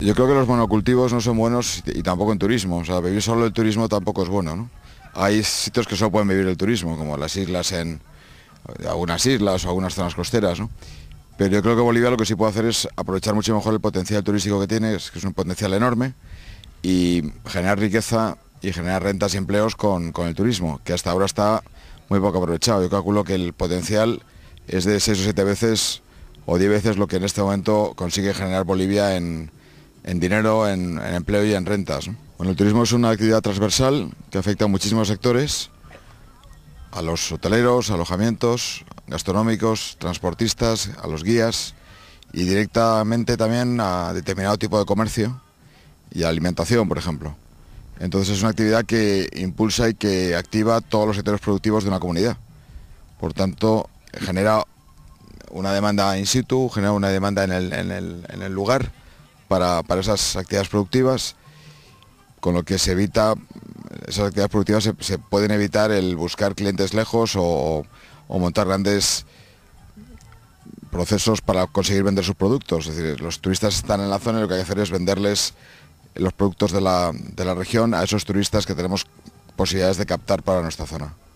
Yo creo que los monocultivos no son buenos y tampoco en turismo. O sea, vivir solo el turismo tampoco es bueno. Hay sitios que solo pueden vivir el turismo, como las islas en algunas islas o algunas zonas costeras. Pero yo creo que Bolivia lo que sí puede hacer es aprovechar mucho mejor el potencial turístico que tiene, que es un potencial enorme, y generar riqueza y generar rentas y empleos con, el turismo, que hasta ahora está muy poco aprovechado. Yo calculo que el potencial es de seis o siete veces o diez veces lo que en este momento consigue generar Bolivia en, en dinero, en, empleo y en rentas. Bueno, el turismo es una actividad transversal que afecta a muchísimos sectores, a los hoteleros, alojamientos, gastronómicos, transportistas, a los guías y directamente también a determinado tipo de comercio y alimentación, por ejemplo. Entonces es una actividad que impulsa y que activa todos los sectores productivos de una comunidad. Por tanto, genera una demanda in situ, genera una demanda en el lugar para, esas actividades productivas, con lo que se evita, esas actividades productivas se, pueden evitar el buscar clientes lejos o, montar grandes procesos para conseguir vender sus productos. Es decir, los turistas están en la zona y lo que hay que hacer es venderles los productos de la región a esos turistas que tenemos posibilidades de captar para nuestra zona.